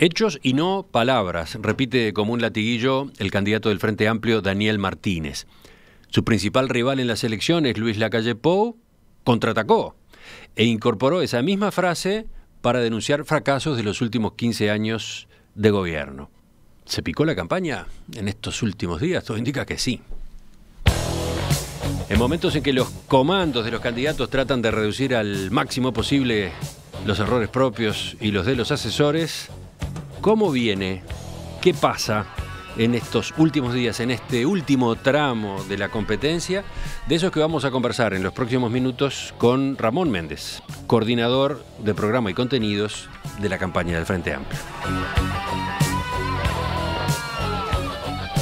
Hechos y no palabras, repite como un latiguillo el candidato del Frente Amplio Daniel Martínez. Su principal rival en las elecciones, Luis Lacalle Pou, contraatacó e incorporó esa misma frase para denunciar fracasos de los últimos 15 años de gobierno. ¿Se picó la campaña en estos últimos días? Todo indica que sí. En momentos en que los comandos de los candidatos tratan de reducir al máximo posible los errores propios y los de los asesores, ¿Cómo viene? ¿Qué pasa? en estos últimos días, en este último tramo de la competencia, de es que vamos a conversar en los próximos minutos con Ramón Méndez, coordinador de programa y contenidos de la campaña del Frente Amplio.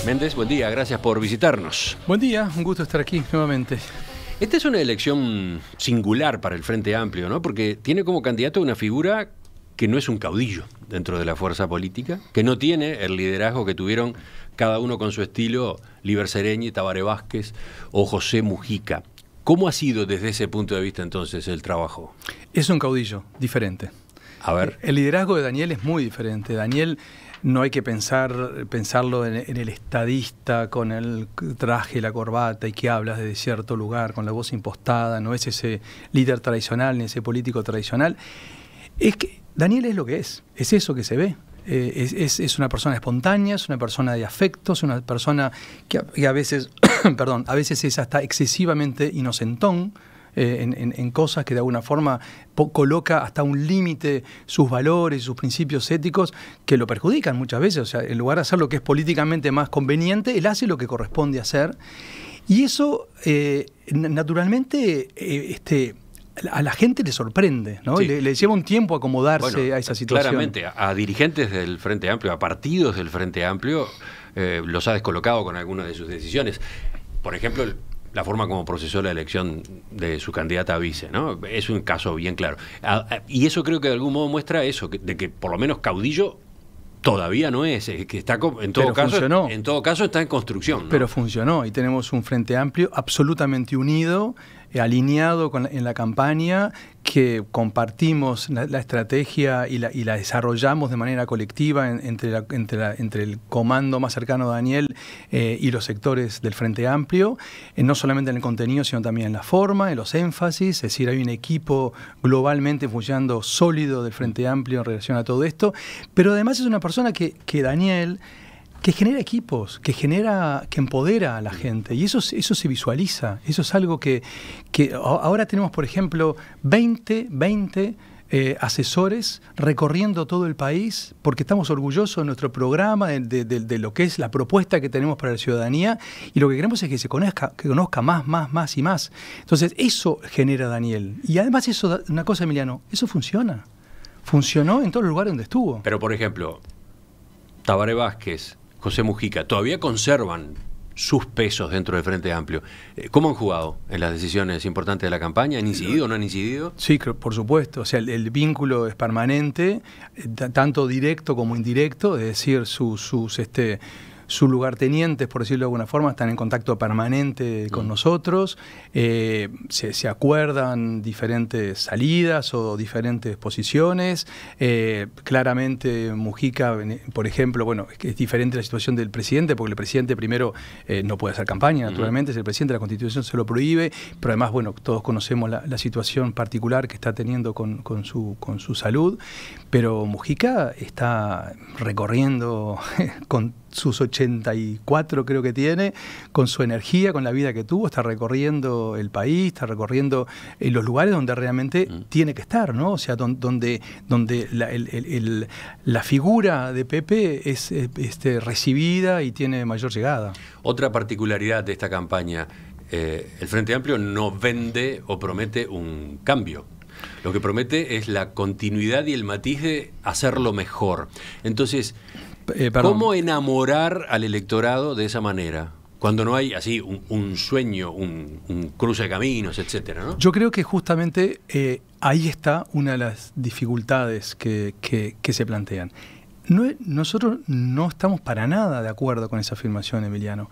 Méndez, buen día, gracias por visitarnos. Buen día, un gusto estar aquí nuevamente. Esta es una elección singular para el Frente Amplio, ¿no? Porque tiene como candidato una figura que no es un caudillo dentro de la fuerza política, que no tiene el liderazgo que tuvieron cada uno con su estilo Liber Sereñi, Tabare Vázquez o José Mujica. ¿Cómo ha sido desde ese punto de vista entonces el trabajo? Es un caudillo diferente. A ver. El liderazgo de Daniel es muy diferente. Daniel no hay que pensar, pensarlo en, el estadista con el traje, la corbata y que hablas de cierto lugar, con la voz impostada, no es ese líder tradicional ni ese político tradicional. Es que Daniel es lo que es, es eso que se ve. Eh, es, una persona espontánea, es una persona de afectos, es una persona que a, veces, perdón, a veces es hasta excesivamente inocentón. Eh, en, cosas que de alguna forma coloca hasta un límite sus valores, sus principios éticos, que lo perjudican muchas veces. O sea, en lugar de hacer lo que es políticamente más conveniente, él hace lo que corresponde hacer. Y eso, eh, naturalmente, este, a la gente le sorprende, ¿no? Le, lleva un tiempo acomodarse a esa eh, situación. Claramente, a, dirigentes del Frente Amplio, a partidos del Frente Amplio, eh, los ha descolocado con algunas de sus decisiones. Por ejemplo, la forma como procesó la elección de su candidata a vice, ¿no? Es un caso bien claro. y eso creo que de algún modo muestra eso, de que por lo menos caudillo todavía no es, que está en todo caso en todo caso está en construcción. Pero funcionó y tenemos un frente amplio absolutamente unido eh, alineado en la campaña, que compartimos la, estrategia y la, desarrollamos de manera colectiva entre, entre, el comando más cercano de Daniel eh, y los sectores del Frente Amplio, eh, no solamente en el contenido, sino también en la forma, en los énfasis, es decir, hay un equipo globalmente funcionando sólido del Frente Amplio en relación a todo esto, pero además es una persona que, que Daniel que genera equipos, que genera, que empodera a la gente. Y eso, eso se visualiza. Eso es algo que, ahora tenemos, por ejemplo, 20, 20 eh, asesores recorriendo todo el país, porque estamos orgullosos de nuestro programa, de, lo que es la propuesta que tenemos para la ciudadanía, y lo que queremos es que se conozca, que conozca más, más, más y más. Entonces, eso genera Daniel. Y además eso, una cosa, Emiliano, eso funciona. Funcionó en todos los lugares donde estuvo. Pero, por ejemplo, Tabaré Vázquez, José Mujica, todavía conservan sus pesos dentro del Frente Amplio. Eh, ¿Cómo han jugado en las decisiones importantes de la campaña? ¿Han incidido o no han incidido? Sí, por supuesto. O sea, el, vínculo es permanente, eh, tanto directo como indirecto, es decir, sus, sus este, sus lugartenientes, por decirlo de alguna forma, están en contacto permanente con mm. nosotros, eh, se, acuerdan diferentes salidas o diferentes posiciones. Eh, claramente Mujica, por ejemplo, bueno, es, diferente la situación del presidente, porque el presidente primero eh, no puede hacer campaña, naturalmente, es el presidente, la constitución se lo prohíbe, pero además, bueno, todos conocemos la, situación particular que está teniendo su, con su salud. Pero Mujica está recorriendo con sus 84 creo que tiene, con su energía, con la vida que tuvo, está recorriendo el país, está recorriendo eh, los lugares donde realmente mm. tiene que estar, ¿no? O sea, donde, donde la, figura de Pepe es este, recibida y tiene mayor llegada. Otra particularidad de esta campaña, eh, el Frente Amplio no vende o promete un cambio lo que promete es la continuidad y el matiz de hacerlo mejor. Entonces, eh, ¿cómo enamorar al electorado de esa manera? cuando no hay así un, sueño, un, cruce de caminos, etcétera, Yo creo que justamente eh, ahí está una de las dificultades que, se plantean. nosotros no estamos para nada de acuerdo con esa afirmación, Emiliano.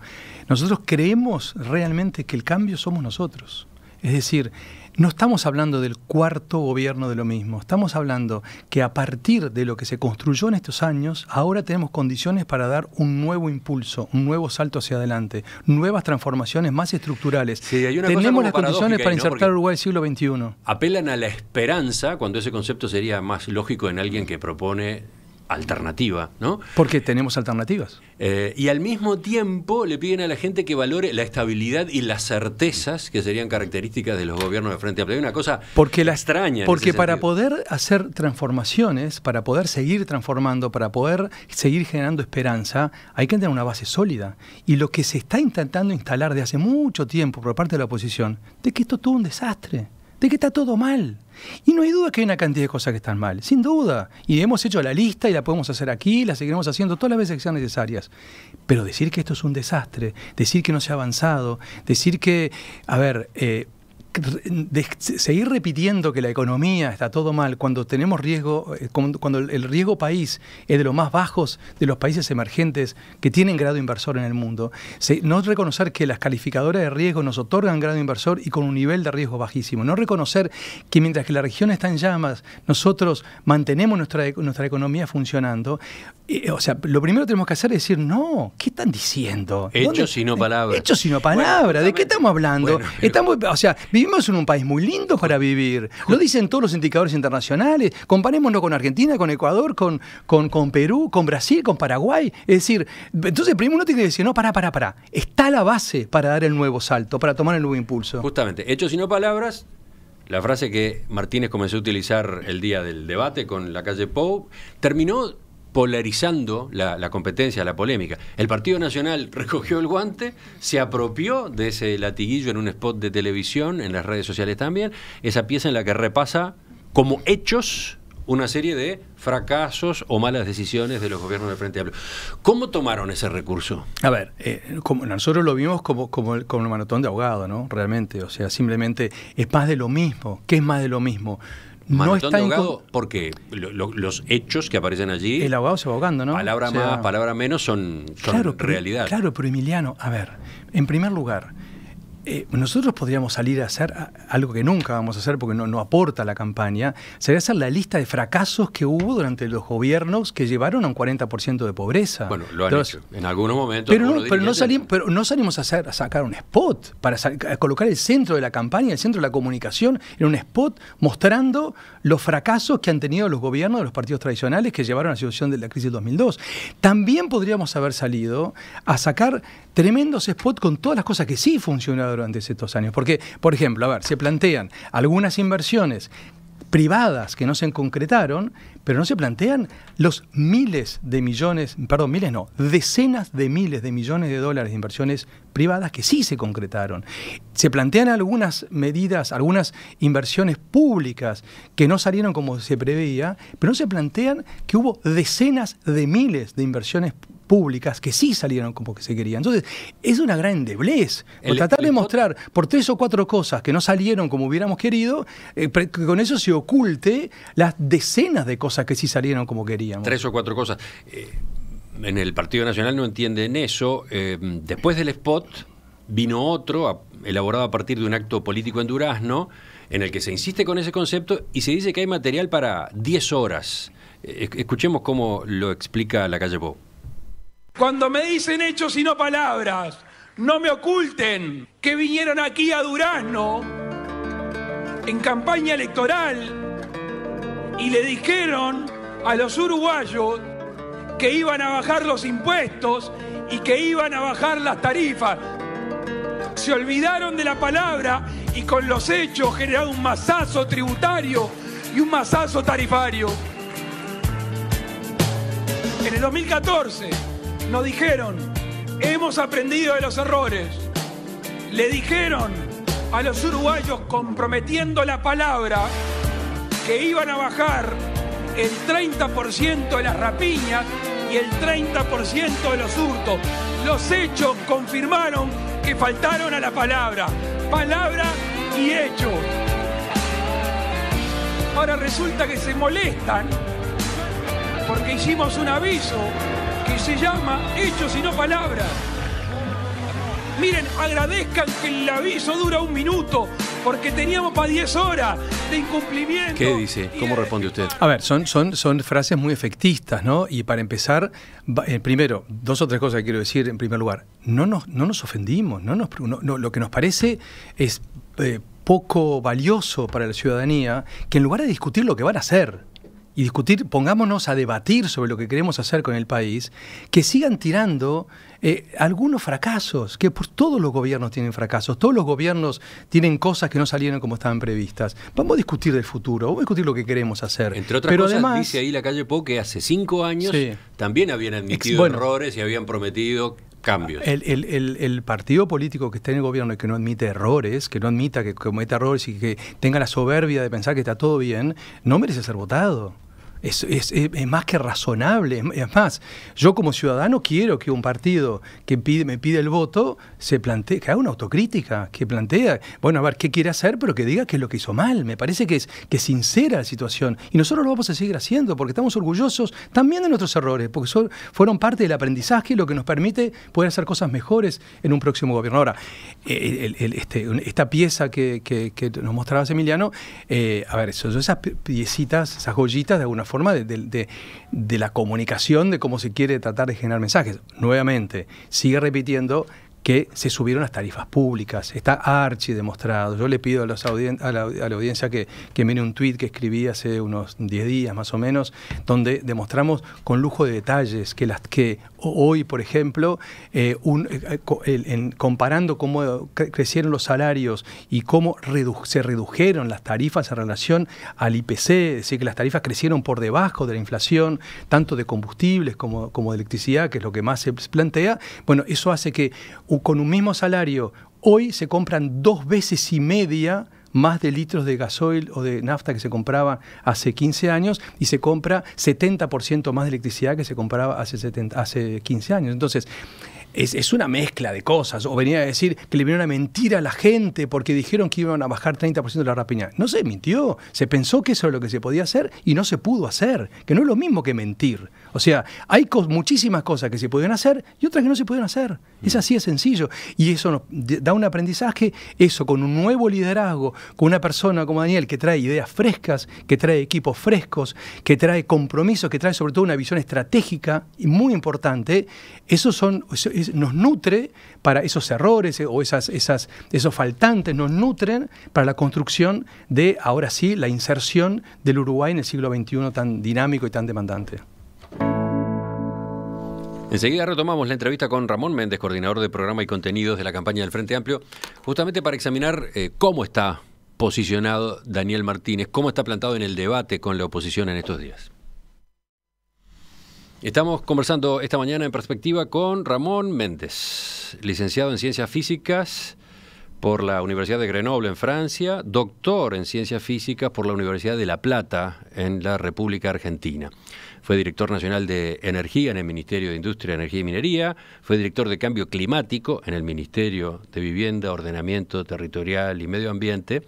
Nosotros creemos realmente que el cambio somos nosotros. Es decir, no estamos hablando del cuarto gobierno de lo mismo, estamos hablando que a partir de lo que se construyó en estos años, ahora tenemos condiciones para dar un nuevo impulso, un nuevo salto hacia adelante, nuevas transformaciones más estructurales. tenemos las condiciones para insertar Uruguay del siglo XXI. Apelan a la esperanza, cuando ese concepto sería más lógico en alguien que propone alternativa, ¿no? Porque tenemos alternativas. Eh, y al mismo tiempo le piden a la gente que valore la estabilidad y las certezas que serían características de los gobiernos de Frente Amplio. Hay una cosa porque la, extraña. Porque para poder hacer transformaciones, para poder seguir transformando, para poder seguir generando esperanza, hay que tener una base sólida. Y lo que se está intentando instalar de hace mucho tiempo por parte de la oposición, de que esto tuvo un desastre de que está todo mal. Y no hay duda que hay una cantidad de cosas que están mal, sin duda. Y hemos hecho la lista y la podemos hacer aquí, la seguiremos haciendo todas las veces que sean necesarias. Pero decir que esto es un desastre, decir que no se ha avanzado, decir que, a ver, eh, seguir repitiendo que la economía está todo mal cuando tenemos riesgo, eh, cuando el riesgo país es de los más bajos de los países emergentes que tienen grado inversor en el mundo, no reconocer que las calificadoras de riesgo nos otorgan grado inversor y con un nivel de riesgo bajísimo, no reconocer que mientras que la región está en llamas, nosotros mantenemos nuestra, e, nuestra economía funcionando, eh, o sea, lo primero que tenemos que hacer es decir, no, ¿qué están diciendo? Hechos y no palabras. Hechos y no palabras, ¿de qué estamos hablando? estamos, o sea, Primo es un país muy lindo para vivir. Lo dicen todos los indicadores internacionales. Comparémonos con Argentina, con Ecuador, con, con, con Perú, con Brasil, con Paraguay. Es decir, entonces primero no tiene que decir, no, para, para, para. Está la base para dar el nuevo salto, para tomar el nuevo impulso. Justamente, hechos y no palabras, la frase que Martínez comenzó a utilizar el día del debate con la calle Pou, terminó polarizando la, competencia, la polémica. El Partido Nacional recogió el guante, se apropió de ese latiguillo en un spot de televisión, en las redes sociales también, esa pieza en la que repasa como hechos una serie de fracasos o malas decisiones de los gobiernos del Frente Amplio. ¿Cómo tomaron ese recurso? A ver, eh, como, nosotros lo vimos como, como, el, como el maratón de ahogado, ¿no? Realmente, o sea, simplemente es más de lo mismo. ¿Qué es más de lo mismo? no está ahogado, porque los hechos que aparecen allí. El abogado se va ahogando, ¿no? Palabra más, palabra menos son, realidad. claro, pero Emiliano, a ver, en primer lugar, eh, nosotros podríamos salir a hacer algo que nunca vamos a hacer porque no, aporta a la campaña, sería hacer la lista de fracasos que hubo durante los gobiernos que llevaron a un 40% de pobreza. Bueno, lo han en algunos momentos. Pero, no, pero, salimos, a, hacer, a sacar un spot, para colocar el centro de la campaña, el centro de la comunicación, en un spot mostrando los fracasos que han tenido los gobiernos de los partidos tradicionales que llevaron a la situación de la crisis del 2002. También podríamos haber salido a sacar tremendos spots con todas las cosas que sí funcionaron durante estos años. Porque, por ejemplo, a ver, se plantean algunas inversiones privadas que no se concretaron, pero no se plantean los miles de millones, perdón, miles no, decenas de miles de millones de dólares de inversiones privadas que sí se concretaron. Se plantean algunas medidas, algunas inversiones públicas que no salieron como se preveía, pero no se plantean que hubo decenas de miles de inversiones públicas públicas que sí salieron como que se querían. Entonces, es una gran endeblez. Pues tratar de mostrar por tres o cuatro cosas que no salieron como hubiéramos querido, eh, que con eso se oculte las decenas de cosas que sí salieron como queríamos. Tres o cuatro cosas. Eh, en el Partido Nacional no entienden eso. Eh, después del spot vino otro, elaborado a partir de un acto político en Durazno, en el que se insiste con ese concepto y se dice que hay material para 10 horas. Escuchemos cómo lo explica la calle Bob. Cuando me dicen hechos y no palabras, no me oculten que vinieron aquí a Durazno en campaña electoral y le dijeron a los uruguayos que iban a bajar los impuestos y que iban a bajar las tarifas. Se olvidaron de la palabra y con los hechos generaron un masazo tributario y un masazo tarifario. En el 2014 nos dijeron, hemos aprendido de los errores. Le dijeron a los uruguayos comprometiendo la palabra que iban a bajar el 30% de las rapiñas y el 30% de los hurtos. Los hechos confirmaron que faltaron a la palabra. Palabra y hecho. Ahora resulta que se molestan porque hicimos un aviso se llama hechos y no palabras. Miren, agradezcan que el aviso dura un minuto, porque teníamos para 10 horas de incumplimiento. ¿Qué dice? ¿Cómo responde usted? A ver, son, son, son frases muy efectistas, ¿no? Y para empezar, eh, primero, dos o tres cosas que quiero decir en primer lugar. No nos, no nos ofendimos, no lo que nos parece es eh, poco valioso para la ciudadanía que en lugar de discutir lo que van a hacer, y discutir, pongámonos a debatir sobre lo que queremos hacer con el país, que sigan tirando eh, algunos fracasos, que por, todos los gobiernos tienen fracasos, todos los gobiernos tienen cosas que no salieron como estaban previstas. Vamos a discutir del futuro, vamos a discutir lo que queremos hacer. Entre otras Pero cosas, además, dice ahí la calle Po que hace cinco años también habían admitido errores y habían prometido cambios. El, el, partido político que está en el gobierno y que no admite errores, que no admita que cometa errores y que tenga la soberbia de pensar que está todo bien, no merece ser votado es, más que razonable. Es más, yo como ciudadano quiero que un partido que me pide el voto se plantee, que haga una autocrítica, que plantea, bueno, a ver qué quiere hacer, pero que diga qué es lo que hizo mal. Me parece que es, que sincera la situación. Y nosotros lo vamos a seguir haciendo porque estamos orgullosos también de nuestros errores, porque son, fueron parte del aprendizaje, lo que nos permite poder hacer cosas mejores en un próximo gobierno. Ahora, este, esta pieza que, nos mostraba Emiliano, eh, a ver, esas piecitas, esas joyitas de alguna forma de, de la comunicación, de cómo se quiere tratar de generar mensajes. Nuevamente, sigue repitiendo que se subieron las tarifas públicas. Está archi demostrado. Yo le pido a, los a, la, audiencia que, que mire un tuit que escribí hace unos 10 días más o menos, donde demostramos con lujo de detalles que, las, que hoy, por ejemplo, eh, eh, eh, comparando cómo crecieron los salarios y cómo se redujeron las tarifas en relación al IPC, es decir, que las tarifas crecieron por debajo de la inflación, tanto de combustibles como, como de electricidad, que es lo que más se plantea, bueno, eso hace que con un mismo salario, hoy se compran dos veces y media más de litros de gasoil o de nafta que se compraba hace 15 años y se compra 70% más de electricidad que se compraba hace, hace 15 años. Entonces, es, es, una mezcla de cosas. O venía a decir que le vinieron a mentir a la gente porque dijeron que iban a bajar 30% de la rapiña. No se mintió. Se pensó que eso era lo que se podía hacer y no se pudo hacer. Que no es lo mismo que mentir. O sea, hay muchísimas cosas que se pueden hacer y otras que no se pueden hacer. Es mm. así, de sencillo. Y eso nos da un aprendizaje, eso con un nuevo liderazgo, con una persona como Daniel que trae ideas frescas, que trae equipos frescos, que trae compromisos, que trae sobre todo una visión estratégica y muy importante, eso, nos nutre para esos errores eh, o esas, esos faltantes, nos nutren para la construcción de, ahora sí, la inserción del Uruguay en el siglo XXI tan dinámico y tan demandante. Enseguida retomamos la entrevista con Ramón Méndez, coordinador de programa y contenidos de la campaña del Frente Amplio, justamente para examinar eh, cómo está posicionado Daniel Martínez, cómo está plantado en el debate con la oposición en estos días. Estamos conversando esta mañana en perspectiva con Ramón Méndez, licenciado en Ciencias Físicas por la Universidad de Grenoble en Francia, doctor en Ciencias Físicas por la Universidad de La Plata en la República Argentina fue director nacional de Energía en el Ministerio de Industria, Energía y Minería, fue director de Cambio Climático en el Ministerio de Vivienda, Ordenamiento Territorial y Medio Ambiente.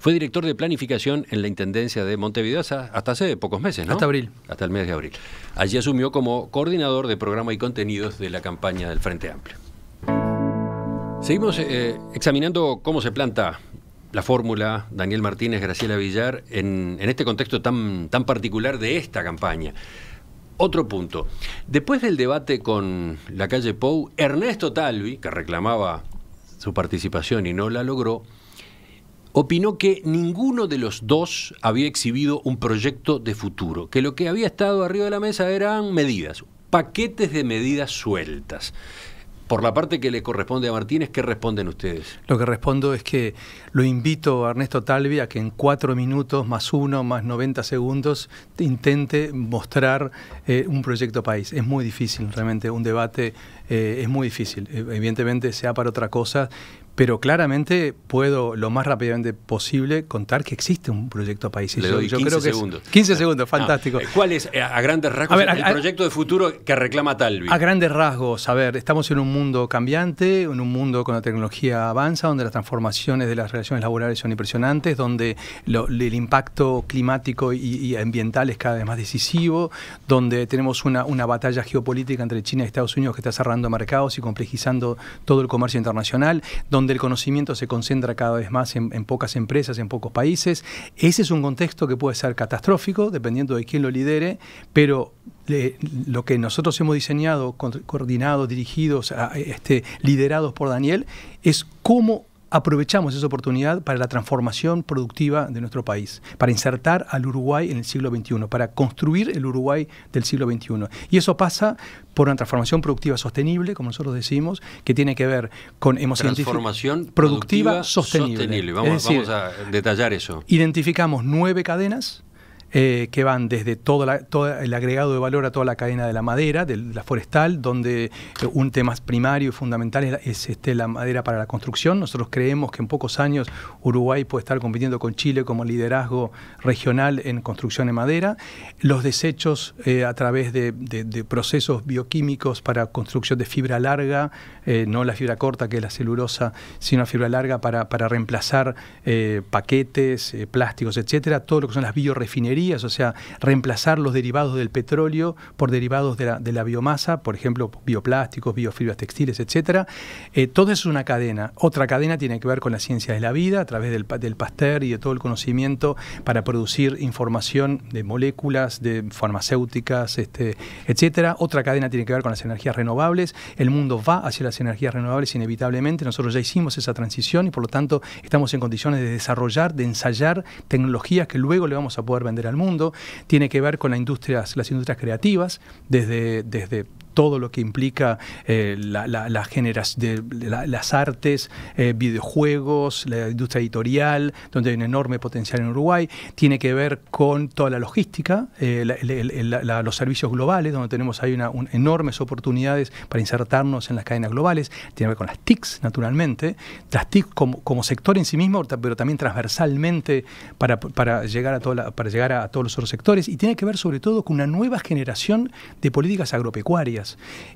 Fue director de planificación en la Intendencia de Montevideo hasta hace pocos meses, ¿no? Hasta abril. Hasta el mes de abril. Allí asumió como coordinador de programa y contenidos de la campaña del Frente Amplio. Seguimos eh, examinando cómo se planta la fórmula, Daniel Martínez, Graciela Villar, en, este contexto tan, tan particular de esta campaña. Otro punto. Después del debate con la calle Pou, Ernesto Talvi, que reclamaba su participación y no la logró, opinó que ninguno de los dos había exhibido un proyecto de futuro, que lo que había estado arriba de la mesa eran medidas, paquetes de medidas sueltas. Por la parte que le corresponde a Martínez, ¿qué responden ustedes? Lo que respondo es que lo invito a Ernesto Talvi a que en cuatro minutos, más uno, más 90 segundos, intente mostrar eh, un proyecto país. Es muy difícil, realmente, un debate eh, es muy difícil. Evidentemente, sea para otra cosa, pero claramente puedo lo más rápidamente posible contar que existe un proyecto país. Le yo, creo que segundos. 15 segundos, fantástico. Ah, eh, ¿Cuál es, eh, a grandes rasgos, el proyecto de futuro que reclama Talvi? A grandes rasgos, a ver, estamos en un mundo cambiante, en un mundo con la tecnología avanza, donde las transformaciones de las relaciones laborales son impresionantes, donde el impacto climático y, ambiental es cada vez más decisivo, donde tenemos una, una batalla geopolítica entre China y Estados Unidos que está cerrando mercados y complejizando todo el comercio internacional, donde el conocimiento se concentra cada vez más en, pocas empresas, en pocos países. Ese es un contexto que puede ser catastrófico, dependiendo de quién lo lidere, pero lo que nosotros hemos diseñado, coordinado, dirigidos, este, liderados por Daniel, es cómo aprovechamos esa oportunidad para la transformación productiva de nuestro país, para insertar al Uruguay en el siglo XXI, para construir el Uruguay del siglo XXI. Y eso pasa por una transformación productiva sostenible, como nosotros decimos, que tiene que ver con una Transformación productiva, sostenible. vamos a detallar eso. Identificamos nueve cadenas eh, que van desde todo, el agregado de valor a toda la cadena de la madera, de la forestal, donde eh, un tema primario y fundamental es, este, la madera para la construcción. Nosotros creemos que en pocos años Uruguay puede estar compitiendo con Chile como liderazgo regional en construcción de madera. Los desechos eh, a través de, de procesos bioquímicos para construcción de fibra larga, eh, no la fibra corta que es la celulosa, sino la fibra larga para, reemplazar eh, paquetes, eh, plásticos, etcétera, todo lo que son las biorefinerías, o sea, reemplazar los derivados del petróleo por derivados de la, biomasa, por ejemplo, bioplásticos, biofibras textiles, etcétera. todo eso es una cadena. Otra cadena tiene que ver con la ciencia de la vida, a través del, del Pasteur y de todo el conocimiento para producir información de moléculas, de farmacéuticas, este, etcétera. Otra cadena tiene que ver con las energías renovables. El mundo va hacia la las energías renovables inevitablemente. Nosotros ya hicimos esa transición y por lo tanto estamos en condiciones de desarrollar, de ensayar tecnologías que luego le vamos a poder vender al mundo. Tiene que ver con las industrias, las industrias creativas, desde, desde todo lo que implica eh, la, de, las artes, eh, videojuegos, la industria editorial, donde hay un enorme potencial en Uruguay. Tiene que ver con toda la logística, eh, los servicios globales, donde tenemos ahí enormes oportunidades para insertarnos en las cadenas globales. Tiene que ver con las TICs, naturalmente. Las TICs como, sector en sí mismo, pero también transversalmente para, llegar, a para llegar a todos los otros sectores. Y tiene que ver sobre todo con una nueva generación de políticas agropecuarias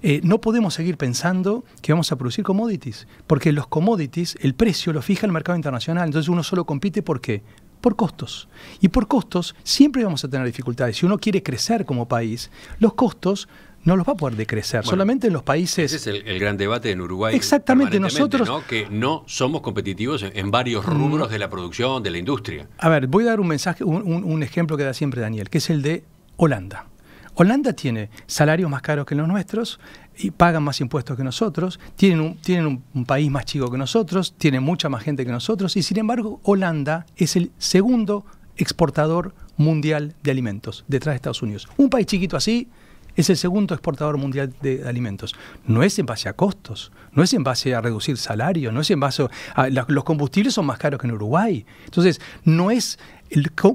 eh, no podemos seguir pensando que vamos a producir commodities, porque los commodities, el precio lo fija el mercado internacional, entonces uno solo compite por qué? por costos. Y por costos siempre vamos a tener dificultades. Si uno quiere crecer como país, los costos no los va a poder decrecer. Solamente en los países. Ese es el, gran debate en Uruguay. Exactamente, nosotros. Que no somos competitivos en, varios mm. rubros de la producción, de la industria. A ver, voy a dar un mensaje, un ejemplo que da siempre Daniel, que es el de Holanda. Holanda tiene salarios más caros que los nuestros y pagan más impuestos que nosotros, tienen, un, un, país más chico que nosotros, tienen mucha más gente que nosotros y sin embargo Holanda es el segundo exportador mundial de alimentos detrás de Estados Unidos. Un país chiquito así es el segundo exportador mundial de alimentos. No es en base a costos, no es en base a reducir salarios, no es en base a... los combustibles son más caros que en Uruguay. Entonces, no es...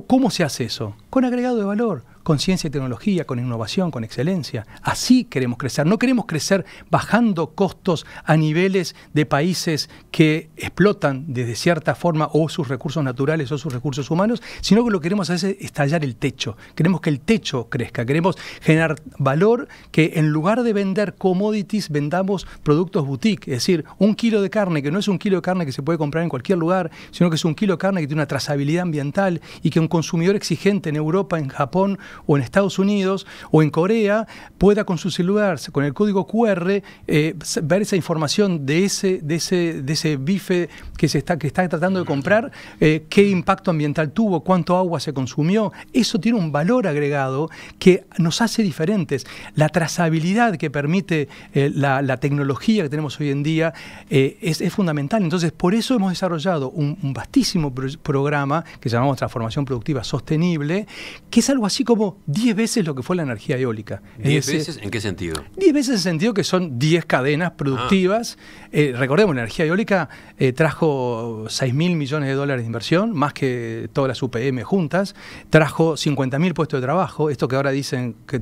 ¿Cómo se hace eso? Con agregado de valor, con ciencia y tecnología, con innovación, con excelencia. Así queremos crecer. No queremos crecer bajando costos a niveles de países que explotan desde cierta forma o sus recursos naturales o sus recursos humanos, sino que lo que queremos hacer es estallar el techo. Queremos que el techo crezca. Queremos generar valor que en lugar de vender commodities, vendamos productos boutique. Es decir, un kilo de carne, que no es un kilo de carne que se puede comprar en cualquier lugar, sino que es un kilo de carne que tiene una trazabilidad ambiental y que un consumidor exigente en Europa, en Japón o en Estados Unidos o en Corea pueda con su celular, con el código QR, eh, ver esa información de ese, de ese, bife que se está, que está tratando de comprar, eh, qué impacto ambiental tuvo, cuánto agua se consumió. Eso tiene un valor agregado que nos hace diferentes. La trazabilidad que permite eh, la, tecnología que tenemos hoy en día es, fundamental. Entonces, por eso hemos desarrollado un, vastísimo programa que llamamos Transformación Productiva Sostenible, que es algo así como 10 veces lo que fue la energía eólica. ¿10 veces? ¿En qué sentido? 10 veces en el sentido que son 10 cadenas productivas. Ah. Eh, recordemos, la energía eólica eh, trajo 6 mil millones de dólares de inversión, más que todas las UPM juntas, trajo 50.000 puestos de trabajo, esto que ahora dicen que,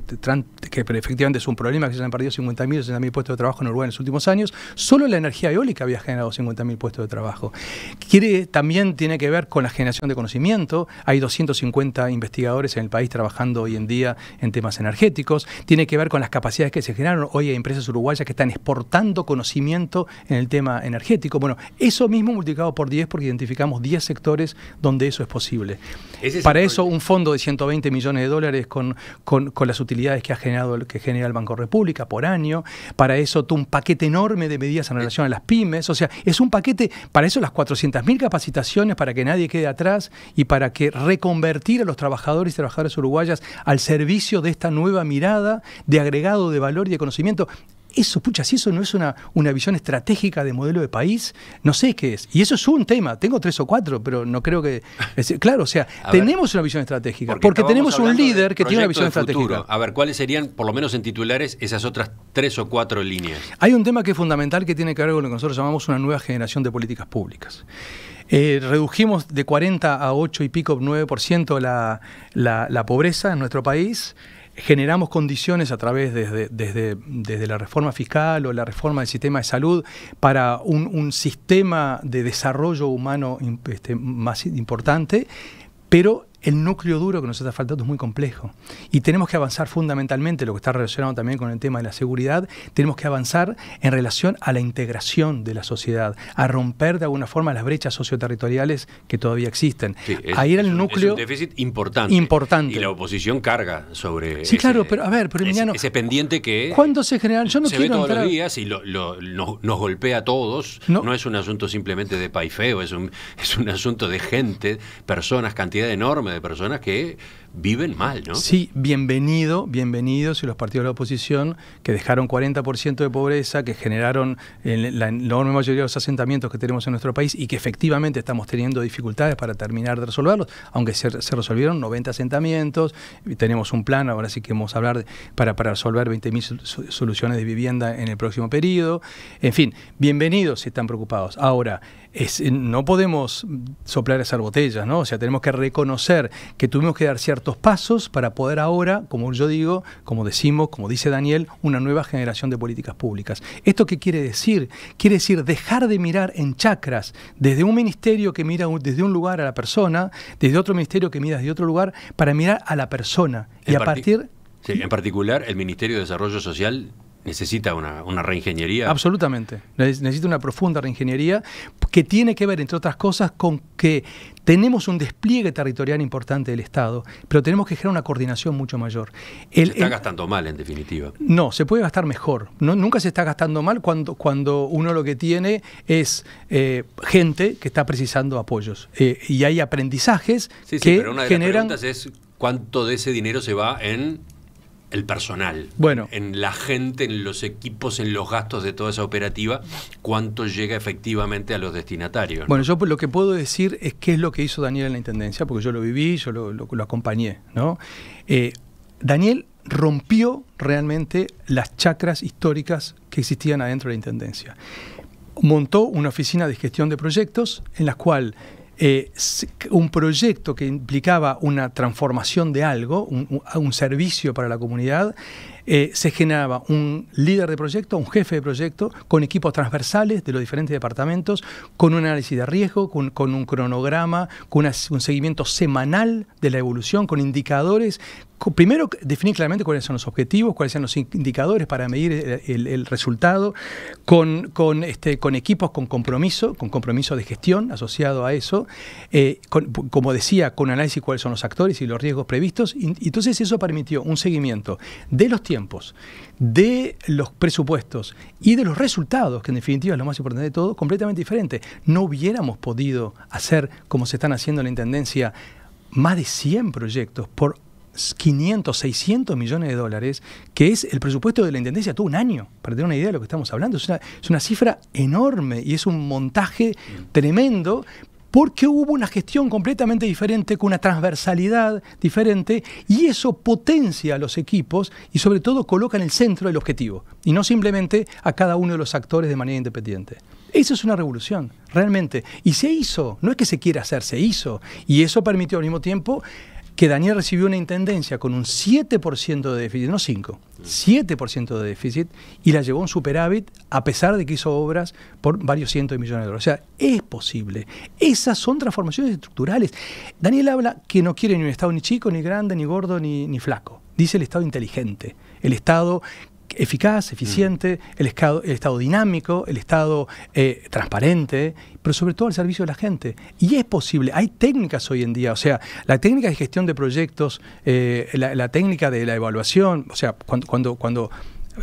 efectivamente es un problema, que se han perdido 50.000 mil, puestos de trabajo en Uruguay en los últimos años, solo la energía eólica había generado 50.000 puestos de trabajo. Quiere, también tiene que ver con la generación de conocimiento, hay 250 investigadores en el país trabajando hoy en día en temas energéticos, tiene que ver con las capacidades que se generaron. Hoy hay empresas uruguayas que están exportando conocimiento en el tema energético. Bueno, eso mismo multiplicado por 10 porque identificamos 10 sectores donde eso es posible. Para eso, un fondo de 120 millones de dólares con, con, las utilidades que ha generado que genera el Banco República por año. Para eso, un paquete enorme de medidas en relación a las pymes. O sea, es un paquete. Para eso, las 400.000 capacitaciones para que nadie quede atrás y para que reconvertir a los trabajadores y trabajadoras uruguayas al servicio de esta nueva mirada de agregado de valor y de conocimiento. Eso, pucha, si eso no es una, visión estratégica de modelo de país, no sé qué es. Y eso es un tema. Tengo tres o cuatro, pero no creo que. claro, o sea, tenemos una visión estratégica. Porque, tenemos un líder que tiene una visión estratégica. A ver, ¿cuáles serían, por lo menos en titulares, esas otras tres o cuatro líneas? Hay un tema que es fundamental que tiene que ver con lo que nosotros llamamos una nueva generación de políticas públicas. Eh, redujimos de 40 a 8 y pico, 9% la, la pobreza en nuestro país generamos condiciones a través desde, desde, la reforma fiscal o la reforma del sistema de salud para un, un sistema de desarrollo humano este, más importante, pero el núcleo duro que nos está faltando es muy complejo. Y tenemos que avanzar fundamentalmente, lo que está relacionado también con el tema de la seguridad, tenemos que avanzar en relación a la integración de la sociedad, a romper de alguna forma las brechas socioterritoriales que todavía existen. Ahí era el núcleo... déficit importante. Importante. Y la oposición carga sobre... Sí, claro, pero a ver, pero ese pendiente que... ¿Cuándo se generan? Yo no ve todos los días y nos golpea a todos. No. es un asunto simplemente de paifeo, es un, es un asunto de gente, personas, cantidad enorme de de personas que viven mal, ¿no? Sí, bienvenido, bienvenidos y los partidos de la oposición que dejaron 40% de pobreza, que generaron la enorme mayoría de los asentamientos que tenemos en nuestro país y que efectivamente estamos teniendo dificultades para terminar de resolverlos, aunque se, resolvieron 90 asentamientos, y tenemos un plan, ahora sí que vamos a hablar para, para resolver 20.000 soluciones de vivienda en el próximo periodo, en fin, bienvenidos si están preocupados. Ahora, es, eh, no podemos soplar esas botellas, ¿no? O sea, tenemos que reconocer que tuvimos que dar ciertos pasos para poder ahora, como yo digo, como decimos, como dice Daniel, una nueva generación de políticas públicas. ¿Esto qué quiere decir? Quiere decir dejar de mirar en chacras desde un ministerio que mira desde un lugar a la persona, desde otro ministerio que mira desde otro lugar, para mirar a la persona. y a partir... Sí, en particular, el Ministerio de Desarrollo Social necesita una, reingeniería. Absolutamente. Necesita una profunda reingeniería que tiene que ver, entre otras cosas, con que tenemos un despliegue territorial importante del Estado, pero tenemos que generar una coordinación mucho mayor. se está gastando mal, en definitiva. No, se puede gastar mejor. No, nunca se está gastando mal cuando, cuando uno lo que tiene es eh, gente que está precisando apoyos. Eh, y hay aprendizajes sí, sí, que pero una de generan... Las preguntas es cuánto de ese dinero se va en el personal, bueno. en la gente, en los equipos, en los gastos de toda esa operativa, cuánto llega efectivamente a los destinatarios. Bueno, yo pues lo que puedo decir es qué es lo que hizo Daniel en la Intendencia, porque yo lo viví, yo lo, acompañé. ¿no? Eh, Daniel rompió realmente las chacras históricas que existían adentro de la Intendencia. Montó una oficina de gestión de proyectos en la cual eh, un proyecto que implicaba una transformación de algo, un servicio para la comunidad, eh, se generaba un líder de proyecto, un jefe de proyecto, con equipos transversales de los diferentes departamentos, con un análisis de riesgo, con, un cronograma, con un seguimiento semanal de la evolución, con indicadores. primero, definir claramente cuáles son los objetivos, cuáles son los indicadores para medir el, resultado, este, con, equipos con compromiso, con compromiso de gestión asociado a eso, eh, como decía, con análisis cuáles son los actores y los riesgos previstos. Y, entonces eso permitió un seguimiento de los tiempos, de los presupuestos y de los resultados, que en definitiva es lo más importante de todo, completamente diferente. No hubiéramos podido hacer, como se están haciendo en la Intendencia, más de 100 proyectos por 500, 600 millones de dólares, que es el presupuesto de la Intendencia todo un año, para tener una idea de lo que estamos hablando. Es una, es una cifra enorme y es un montaje tremendo, porque hubo una gestión completamente diferente, con una transversalidad diferente, y eso potencia a los equipos y sobre todo coloca en el centro el objetivo, y no simplemente a cada uno de los actores de manera independiente. Eso es una revolución, realmente. Y se hizo, no es que se quiera hacer, se hizo. Y eso permitió al mismo tiempo que Daniel recibió una intendencia con un 7% de déficit, no 5, 7% de déficit, y la llevó a un superávit a pesar de que hizo obras por varios cientos de millones de dólares. O sea, es posible. Esas son transformaciones estructurales. Daniel habla que no quiere ni un Estado ni chico, ni grande, ni gordo, ni, ni flaco. Dice el Estado inteligente, el Estado eficaz, mm. eficiente, el, estado, dinámico, el Estado eh, transparente, pero sobre todo al servicio de la gente. Y es posible, hay técnicas hoy en día, o sea, la técnica de gestión de proyectos, eh, la, técnica de la evaluación, o sea, cuando, cuando, cuando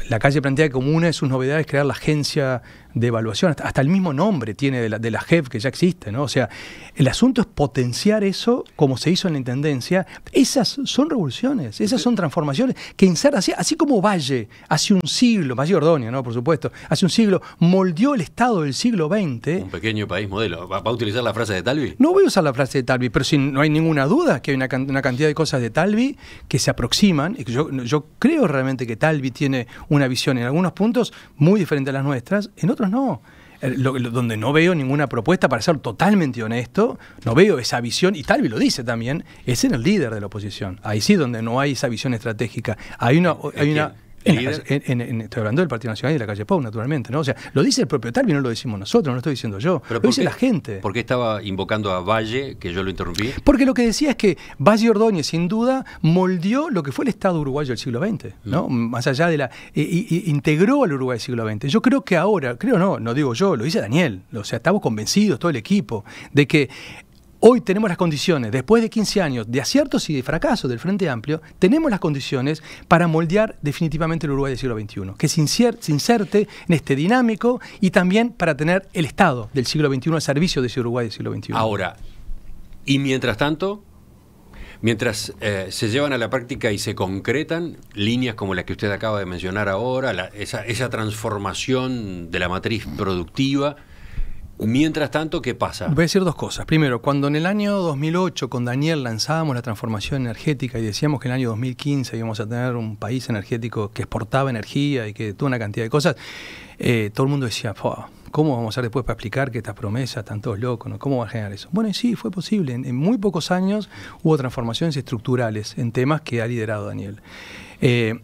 la calle plantea que como una de sus novedades crear la agencia de evaluación, hasta el mismo nombre tiene de la, de JEP que ya existe, ¿no? O sea, el asunto es potenciar eso como se hizo en la Intendencia. Esas son revoluciones, esas son transformaciones que Insar así así como Valle, hace un siglo, Valle Ordóñez, ¿no? Por supuesto, hace un siglo, moldeó el Estado del siglo XX. Un pequeño país modelo. ¿Va a utilizar la frase de Talvi? No voy a usar la frase de Talvi, pero si no hay ninguna duda que hay una, cantidad de cosas de Talvi que se aproximan. Yo, yo creo realmente que Talvi tiene una visión en algunos puntos muy diferente a las nuestras, en otros no. donde no veo ninguna propuesta, para ser totalmente honesto, no veo esa visión, y Talvi lo dice también, es en el líder de la oposición. Ahí sí donde no hay esa visión estratégica. Hay una, hay una estoy hablando del Partido Nacional y de la calle Pau, naturalmente, ¿no? O sea, lo dice el propietario y no lo decimos nosotros, no lo estoy diciendo yo, ¿Pero lo dice la gente. ¿Por qué estaba invocando a Valle, que yo lo interrumpí? Porque lo que decía es que Valle Ordóñez, sin duda, moldeó lo que fue el Estado uruguayo del siglo XX, ¿no? Mm. Más allá de la... E, integró al Uruguay del siglo XX. Yo creo que ahora, creo no, no digo yo, lo dice Daniel, o sea, estamos convencidos, todo el equipo, de que Hoy tenemos las condiciones, después de 15 años de aciertos y de fracasos del Frente Amplio, tenemos las condiciones para moldear definitivamente el Uruguay del siglo XXI, que se, inserte en este dinámico y también para tener el Estado del siglo XXI al servicio de ese Uruguay del siglo XXI. Ahora, y mientras tanto, mientras eh, se llevan a la práctica y se concretan líneas como las que usted acaba de mencionar ahora, esa, esa transformación de la matriz productiva, Mientras tanto, ¿qué pasa? Voy a decir dos cosas. Primero, cuando en el año 2008 con Daniel lanzábamos la transformación energética y decíamos que en el año 2015 íbamos a tener un país energético que exportaba energía y que tuvo una cantidad de cosas, eh, todo el mundo decía, ¿cómo vamos a hacer después para explicar que estas promesas están todos locos? ¿Cómo va a generar eso? Bueno, sí, fue posible. En, muy pocos años hubo transformaciones estructurales en temas que ha liderado Daniel. Eh,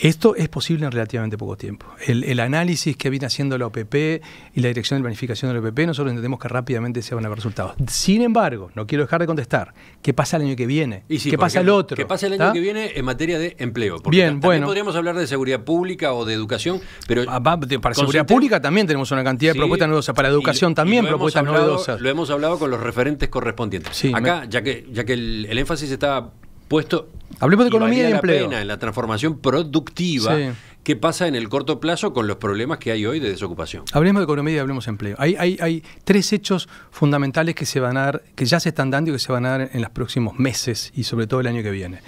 esto es posible en relativamente poco tiempo. El, análisis que viene haciendo la OPP y la dirección de planificación de la OPP, nosotros entendemos que rápidamente se van a ver resultados. Sin embargo, no quiero dejar de contestar, ¿qué pasa el año que viene? ¿Qué pasa el otro? ¿Qué pasa el año que viene en materia de empleo? Porque Bien, bueno. podríamos hablar de seguridad pública o de educación, pero... Ah, para seguridad pública también tenemos una cantidad de propuestas novedosas, para educación también propuestas novedosas. Lo hemos hablado con los referentes correspondientes. Acá, ya que, ya que el énfasis está puesto. Hablemos de economía y empleo. La en la transformación productiva. que pasa en el corto plazo con los problemas que hay hoy de desocupación? Hablemos de economía y hablemos de empleo. Hay, hay, tres hechos fundamentales que se van a dar, que ya se están dando y que se van a dar en los próximos meses y sobre todo el año que viene.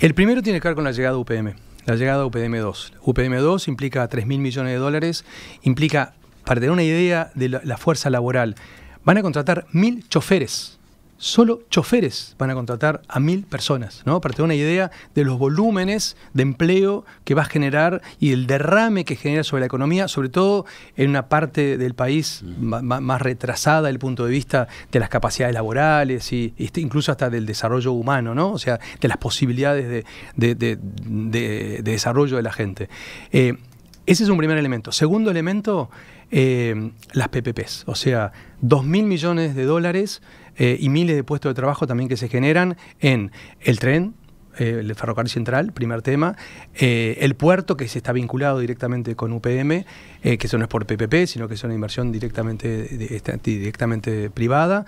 El primero tiene que ver con la llegada de UPM, la llegada de UPM2. UPM2 implica 3 mil millones de dólares, implica, para tener una idea de la, la fuerza laboral, van a contratar mil choferes solo choferes van a contratar a mil personas, ¿no? Para tener una idea de los volúmenes de empleo que va a generar y el derrame que genera sobre la economía, sobre todo en una parte del país mm. más retrasada desde el punto de vista de las capacidades laborales y este, incluso hasta del desarrollo humano, ¿no? O sea, de las posibilidades de, desarrollo de la gente. Eh, ese es un primer elemento. Segundo elemento, eh, las PPPs, o sea, 2.000 mil millones de dólares eh, y miles de puestos de trabajo también que se generan en el tren, eh, el ferrocarril central, primer tema, eh, el puerto que se está vinculado directamente con UPM, que eso no es por PPP, sino que es una inversión directamente, directamente privada,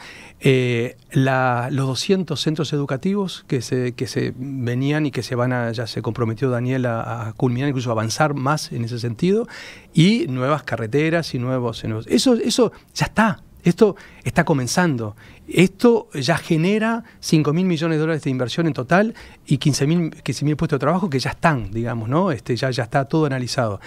los 200 centros educativos que se, que se venían y que se van ya se comprometió Daniel a, culminar, incluso avanzar más en ese sentido, y nuevas carreteras y nuevos... nuevos eso, eso ya está, esto está comenzando esto ya genera 5.000 mil millones de dólares de inversión en total y 15.000 mil puestos de trabajo que ya están, digamos, ¿no? Este, ya, ya está todo analizado.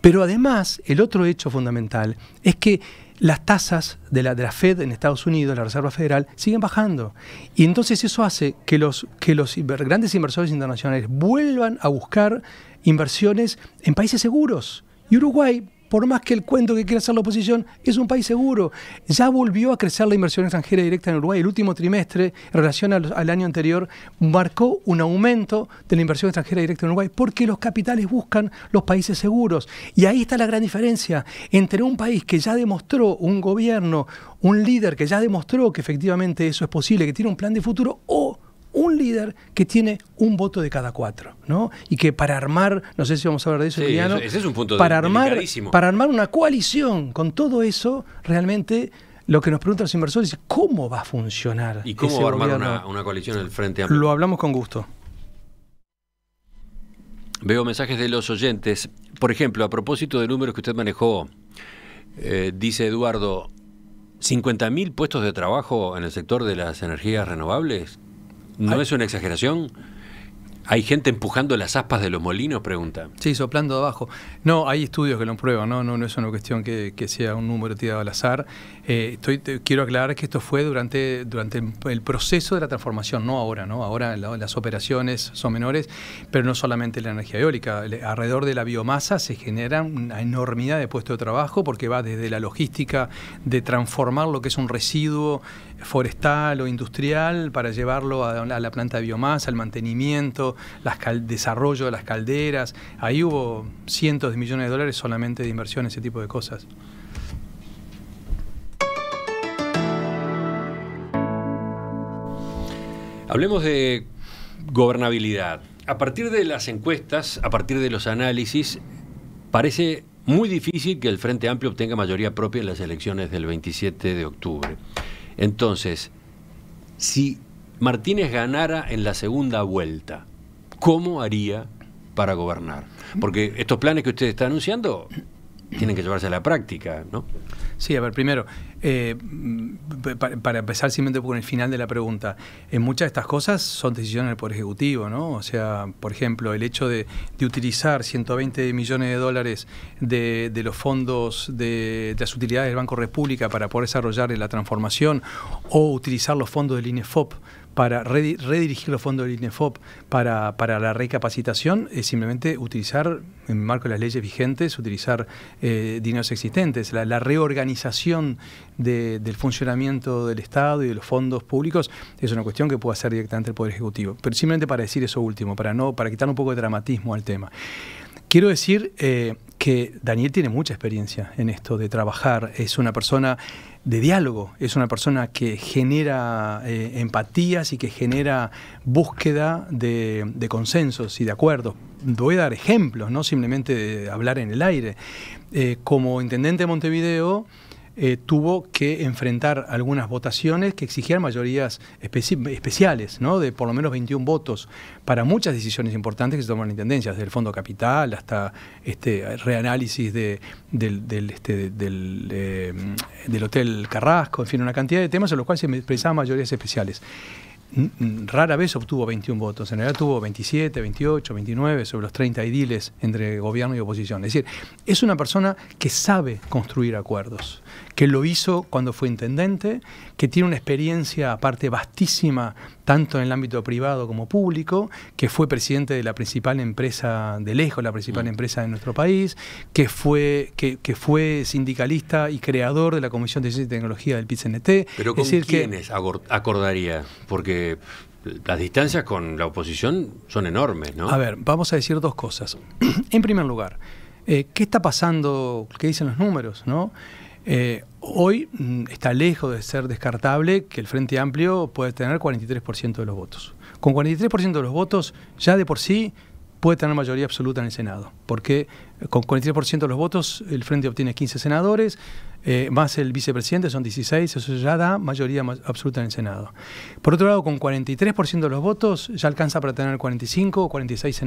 Pero además, el otro hecho fundamental es que las tasas de la, Fed en Estados Unidos, la Reserva Federal, siguen bajando. Y entonces eso hace que los, que los grandes inversores internacionales vuelvan a buscar inversiones en países seguros. Y Uruguay por más que el cuento que quiera hacer la oposición, es un país seguro. Ya volvió a crecer la inversión extranjera directa en Uruguay. El último trimestre, en relación al, al año anterior, marcó un aumento de la inversión extranjera directa en Uruguay porque los capitales buscan los países seguros. Y ahí está la gran diferencia entre un país que ya demostró, un gobierno, un líder que ya demostró que efectivamente eso es posible, que tiene un plan de futuro, o un líder que tiene un voto de cada cuatro, ¿no? Y que para armar, no sé si vamos a hablar de eso, sí, ese es un punto para armar, para armar una coalición con todo eso, realmente lo que nos preguntan los inversores es cómo va a funcionar. ¿Y cómo va a armar una, coalición en el Frente Amplio? Lo hablamos con gusto. Veo mensajes de los oyentes. Por ejemplo, a propósito de números que usted manejó, eh, dice Eduardo, 50.000 puestos de trabajo en el sector de las energías renovables. ¿No es una exageración? ¿Hay gente empujando las aspas de los molinos? Pregunta. Sí, soplando abajo. No, hay estudios que lo prueban, ¿no? No, es una cuestión que, sea un número tirado al azar. Eh, estoy, quiero aclarar que esto fue durante, durante el proceso de la transformación, no ahora, ¿no? Ahora las operaciones son menores, pero no solamente la energía eólica. Alrededor de la biomasa se genera una enormidad de puestos de trabajo porque va desde la logística de transformar lo que es un residuo forestal o industrial para llevarlo a, a la planta de biomasa, al mantenimiento desarrollo de las calderas. Ahí hubo cientos de millones de dólares solamente de inversión en ese tipo de cosas. Hablemos de gobernabilidad. A partir de las encuestas, a partir de los análisis, parece muy difícil que el Frente Amplio obtenga mayoría propia en las elecciones del 27 de octubre. Entonces, si Martínez ganara en la segunda vuelta, ¿cómo haría para gobernar? Porque estos planes que usted está anunciando tienen que llevarse a la práctica, ¿no? Sí, a ver, primero, eh, para, empezar simplemente con el final de la pregunta, en eh, muchas de estas cosas son decisiones del Poder Ejecutivo, ¿no? O sea, por ejemplo, el hecho de, utilizar 120 millones de dólares de, los fondos de, de, las utilidades del Banco República para poder desarrollar la transformación o utilizar los fondos del INEFOP para redirigir los fondos del INEFOP para, la recapacitación es simplemente utilizar, en marco de las leyes vigentes, utilizar eh, dineros existentes. La, reorganización del funcionamiento del Estado y de los fondos públicos es una cuestión que puede hacer directamente el Poder Ejecutivo. Pero simplemente para decir eso último, para, no, para quitar un poco de dramatismo al tema. Quiero decir eh, que Daniel tiene mucha experiencia en esto de trabajar, es una persona de diálogo, es una persona que genera eh, empatías y que genera búsqueda de, consensos y de acuerdos. Voy a dar ejemplos, no simplemente de hablar en el aire. Eh, como intendente de Montevideo, eh, tuvo que enfrentar algunas votaciones que exigían mayorías especiales, de por lo menos 21 votos, para muchas decisiones importantes que se toman en Intendencia, desde el Fondo Capital hasta este reanálisis este, eh, del, Hotel Carrasco, en fin, una cantidad de temas en los cuales se expresaban mayorías especiales rara vez obtuvo 21 votos, en realidad tuvo 27, 28, 29 sobre los 30 idiles entre gobierno y oposición. Es decir, es una persona que sabe construir acuerdos que lo hizo cuando fue intendente, que tiene una experiencia aparte vastísima tanto en el ámbito privado como público, que fue presidente de la principal empresa de lejos, la principal mm. empresa de nuestro país, que fue, que, fue sindicalista y creador de la Comisión de Ciencia y Tecnología del PICNT. Pero con quiénes que, acordaría, porque las distancias con la oposición son enormes, ¿no? A ver, vamos a decir dos cosas. en primer lugar, eh, ¿qué está pasando? ¿Qué dicen los números, no? Eh, hoy mm, está lejos de ser descartable que el Frente Amplio puede tener 43% de los votos. Con 43% de los votos, ya de por sí puede tener mayoría absoluta en el Senado, porque eh, con 43% de los votos el Frente obtiene 15 senadores, eh, más el vicepresidente son 16, eso ya da mayoría absoluta en el Senado. Por otro lado, con 43% de los votos ya alcanza para tener 45 o 46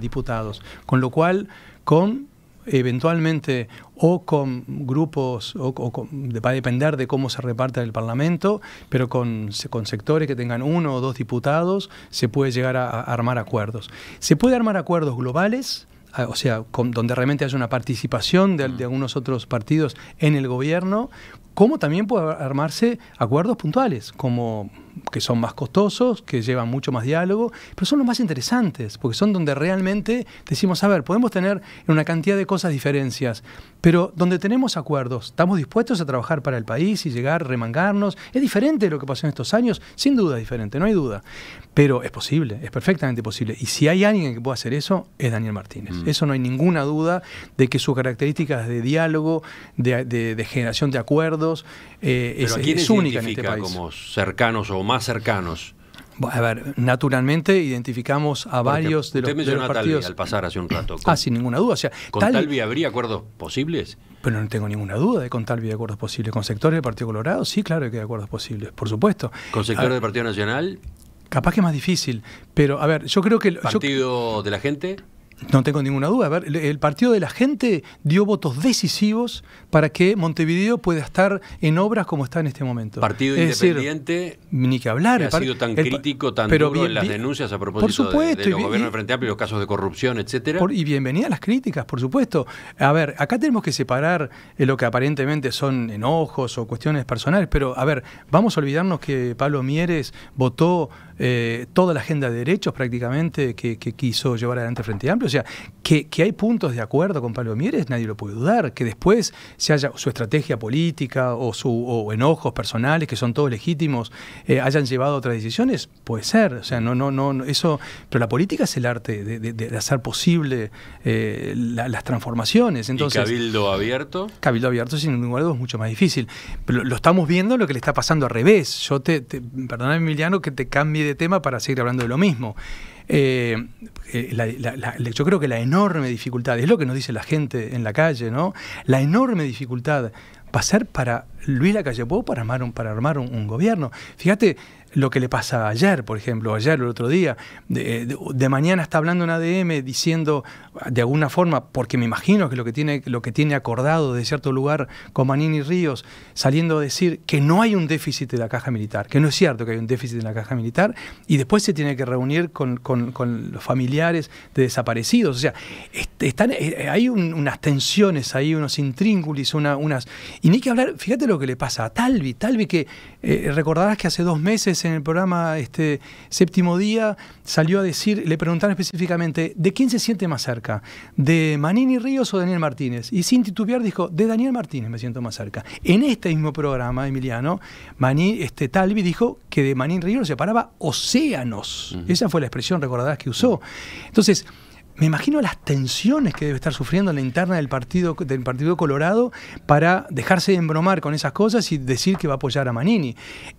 diputados, con lo cual con eventualmente o con grupos, o, va a depender de cómo se reparte el Parlamento, pero con, con, sectores que tengan uno o dos diputados se puede llegar a, armar acuerdos. Se puede armar acuerdos globales, o sea, donde realmente haya una participación de, mm. algunos otros partidos en el gobierno, como también puede armarse acuerdos puntuales, como que son más costosos, que llevan mucho más diálogo, pero son los más interesantes, porque son donde realmente decimos, a ver, podemos tener una cantidad de cosas diferencias, pero donde tenemos acuerdos, estamos dispuestos a trabajar para el país y llegar, remangarnos, es diferente lo que pasó en estos años, sin duda es diferente, no hay duda, pero es posible, es perfectamente posible, y si hay alguien que pueda hacer eso, es Daniel Martínez, mm. eso no hay ninguna duda de que sus características de diálogo, de generación de acuerdos, eh, es, única este como cercanos o más cercanos? A ver, naturalmente identificamos a varios de los, partidos. Talvi, al pasar hace un rato. Con, ah, sin ninguna duda. sea, ¿Con Talvi, habría acuerdos posibles? Pero no tengo ninguna duda de con Talvi hay acuerdos posibles. ¿Con sectores del Partido Colorado? Sí, claro que hay acuerdos posibles, por supuesto. ¿Con sectores del Partido Nacional? Capaz que es más difícil, pero a ver, yo creo que... ¿Partido de la gente? No tengo ninguna duda. A ver, el Partido de la Gente dio votos decisivos para que Montevideo pueda estar en obras como está en este momento. Partido Independiente. ni que hablar. Que ha sido tan crítico, tan duro en las denuncias a propósito de, los Frente Amplio, los casos de corrupción, etcétera. y bienvenidas las críticas, por supuesto. A ver, acá tenemos que separar eh, lo que aparentemente son enojos o cuestiones personales, pero a ver, vamos a olvidarnos que Pablo Mieres votó eh, toda la agenda de derechos prácticamente que, quiso llevar adelante Frente Amplio. O sea, que, hay puntos de acuerdo con Pablo Mieres, nadie lo puede dudar. Que después se haya su estrategia política o, su, enojos personales, que son todos legítimos, eh, hayan llevado otras decisiones, puede ser. O sea, no, no, no, eso. Pero la política es el arte de, hacer posible eh, las transformaciones. Entonces, ¿Y cabildo abierto? Cabildo abierto, sin ningún lugar es mucho más difícil. Pero lo estamos viendo lo que le está pasando al revés. Yo te, te perdóname, Emiliano, que te cambie de tema para seguir hablando de lo mismo. Eh, eh, yo creo que la enorme dificultad, es lo que nos dice la gente en la calle, ¿no? La enorme dificultad va a ser para Luis la Pou para armar para armar un gobierno. Fíjate, lo que le pasa ayer, por ejemplo, ayer o el otro día. De, eh, mañana está hablando en ADM diciendo de alguna forma, porque me imagino que lo que tiene, lo que tiene acordado de cierto lugar con Manini Ríos, saliendo a decir que no hay un déficit de la caja militar, que no es cierto que hay un déficit en la caja militar, y después se tiene que reunir con, los familiares de desaparecidos. O sea, están, eh, eh, hay unas tensiones ahí, unos intrínculos, unas. Y ni que hablar, fíjate lo que le pasa a Talvi. Talvi, que recordarás que hace dos meses en el programa este séptimo día salió a decir, le preguntaron específicamente, ¿de quién se siente más cerca? ¿De Manini Ríos o Daniel Martínez? Y sin titubear dijo, de Daniel Martínez me siento más cerca. En este mismo programa, Emiliano, Maní, este, Talvi dijo que de Manini Ríos se separaba océanos. Esa fue la expresión, recordarás, que usó. Entonces, me imagino las tensiones que debe estar sufriendo la interna del partido, del partido Colorado para dejarse de embromar con esas cosas y decir que va a apoyar a Manini.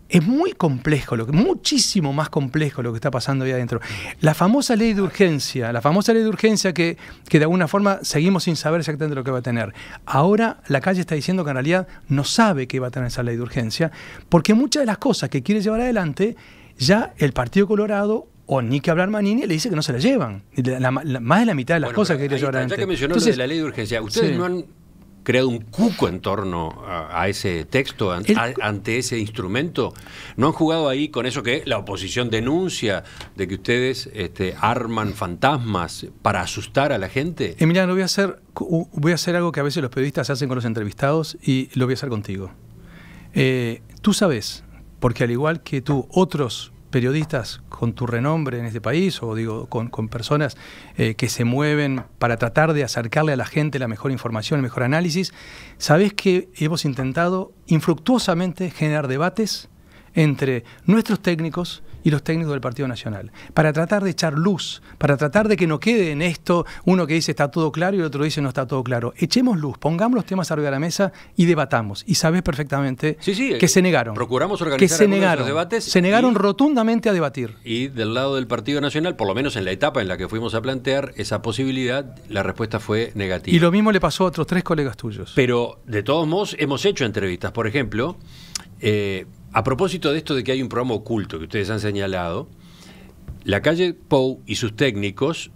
Es muy complejo, lo que, muchísimo más complejo lo que está pasando ahí adentro. La famosa ley de urgencia, la famosa ley de urgencia que, que de alguna forma seguimos sin saber exactamente lo que va a tener. Ahora la calle está diciendo que en realidad no sabe qué va a tener esa ley de urgencia, porque muchas de las cosas que quiere llevar adelante, ya el Partido Colorado o ni que hablar Manini le dice que no se la llevan. más de la mitad de las cosas que quería llevar que mencionó Entonces, la ley de urgencia, ¿ustedes no han creado un cuco en torno a, ese texto, ante ese instrumento? ¿No han jugado ahí con eso que la oposición denuncia, de que ustedes este, arman fantasmas para asustar a la gente? y voy a hacer, voy a hacer algo que a veces los periodistas hacen con los entrevistados y lo voy a hacer contigo. Eh, tú sabes, porque al igual que tú, otros periodistas con tu renombre en este país, o digo, con, personas eh, que se mueven para tratar de acercarle a la gente la mejor información, el mejor análisis, sabes que hemos intentado infructuosamente generar debates entre nuestros técnicos y los técnicos del Partido Nacional, para tratar de echar luz, para tratar de que no quede en esto uno que dice está todo claro y el otro dice no está todo claro. Echemos luz, pongamos los temas arriba de la mesa y debatamos. Y sabes perfectamente que se negaron. Procuramos organizar que debates. Se negaron rotundamente a debatir. Y del lado del Partido Nacional, por lo menos en la etapa en la que fuimos a plantear esa posibilidad, la respuesta fue negativa. Y lo mismo le pasó a otros tres colegas tuyos. Pero de todos modos hemos hecho entrevistas. Por ejemplo, eh, a propósito de esto de que hay un programa oculto que ustedes han señalado, la calle Pou y sus técnicos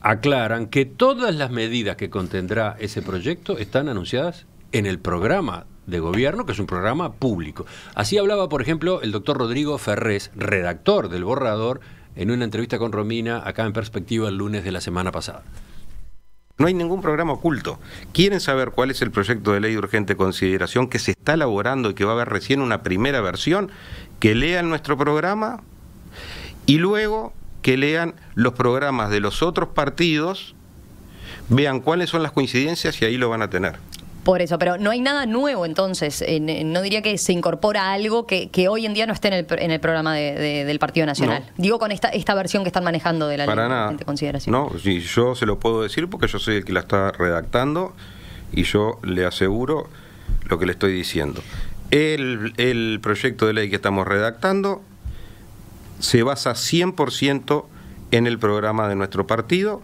aclaran que todas las medidas que contendrá ese proyecto están anunciadas en el programa de gobierno, que es un programa público. Así hablaba, por ejemplo, el doctor Rodrigo Ferrés, redactor del borrador, en una entrevista con Romina acá en Perspectiva el lunes de la semana pasada. No hay ningún programa oculto. Quieren saber cuál es el proyecto de ley de urgente consideración que se está elaborando y que va a haber recién una primera versión, que lean nuestro programa y luego que lean los programas de los otros partidos, vean cuáles son las coincidencias y ahí lo van a tener. Por eso, pero no hay nada nuevo entonces. no diría que se incorpora algo que, hoy en día no esté en el, programa del Partido Nacional. Digo con esta, esta versión que están manejando de la ley. Para nada. No, sí, yo se lo puedo decir porque yo soy el que la está redactando y yo le aseguro lo que le estoy diciendo. El, el proyecto de ley que estamos redactando se basa 100% en el programa de nuestro partido.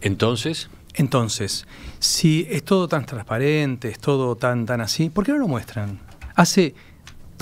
Entonces, entonces, si es todo tan transparente, es todo tan, tan así, ¿por qué no lo muestran? Hace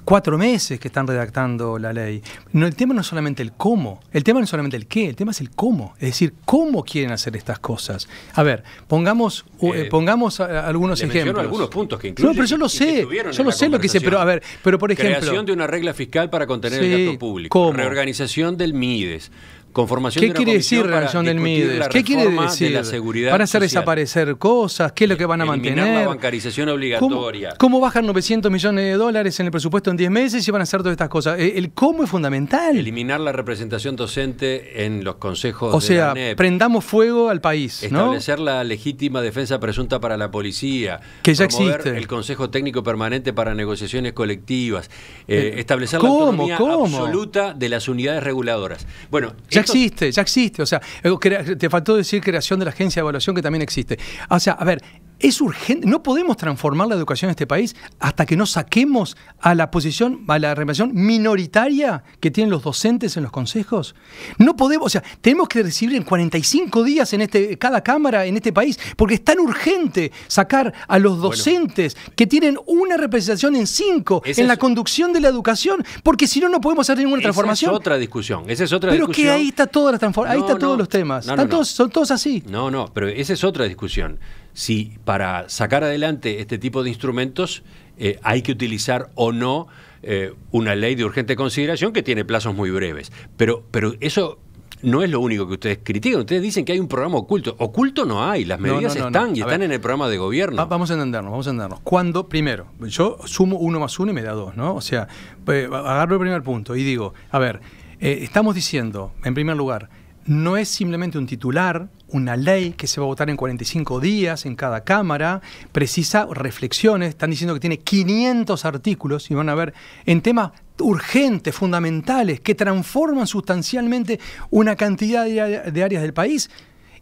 cuatro meses que están redactando la ley. No, el tema no es solamente el cómo, el tema no es solamente el qué, el tema es el cómo. Es decir, cómo quieren hacer estas cosas. A ver, pongamos, eh, eh, pongamos algunos ejemplos. algunos puntos que No, pero yo lo sé, yo lo sé lo que hice, pero a ver, pero por ejemplo. Creación de una regla fiscal para contener el gasto público. ¿cómo? Reorganización del MIDES Conformación ¿Qué quiere decir reacción del Mides? ¿Qué quiere decir? la seguridad ¿Van a hacer desaparecer cosas? ¿Qué es lo que van a Eliminar mantener? la bancarización obligatoria. ¿Cómo, bajan 900 millones de dólares en el presupuesto en 10 meses y van a hacer todas estas cosas? El, cómo es fundamental. Eliminar la representación docente en los consejos. O de sea, O sea, e prendamos fuego al país. Establecer la legítima defensa presunta para la policía. Que ya existe. El consejo técnico permanente para negociaciones colectivas. Eh, eh, establecer la autonomía absoluta de las unidades reguladoras. Bueno, ya existe, ya existe. O sea, eh, te faltó decir creación de la agencia de evaluación que también existe. O sea, a ver, es urgente, no podemos transformar la educación en este país hasta que no saquemos a la posición, a la representación minoritaria que tienen los docentes en los consejos. No podemos, o sea, tenemos que recibir en 45 días en este, cada cámara en este país, porque es tan urgente sacar a los docentes que tienen una representación en cinco en la conducción de la educación, porque si no, no podemos hacer ninguna transformación. Esa es otra discusión, es otra pero que ahí está la ahí están todos los temas, todos, son todos así. No, no, pero esa es otra discusión si para sacar adelante este tipo de instrumentos eh, hay que utilizar o no eh, una ley de urgente consideración que tiene plazos muy breves. Pero, pero eso no es lo único que ustedes critican. Ustedes dicen que hay un programa oculto. Oculto no hay, las medidas están y están en el programa de gobierno. vamos a entendernos, vamos a entendernos. Cuando, primero, yo sumo uno más uno y me da dos, ¿no? O sea, eh, agarro el primer punto y digo, a ver, estamos diciendo, en primer lugar, no es simplemente un titular una ley que se va a votar en 45 días en cada Cámara, precisa reflexiones, están diciendo que tiene 500 artículos y van a ver en temas urgentes, fundamentales, que transforman sustancialmente una cantidad de, áreas del país.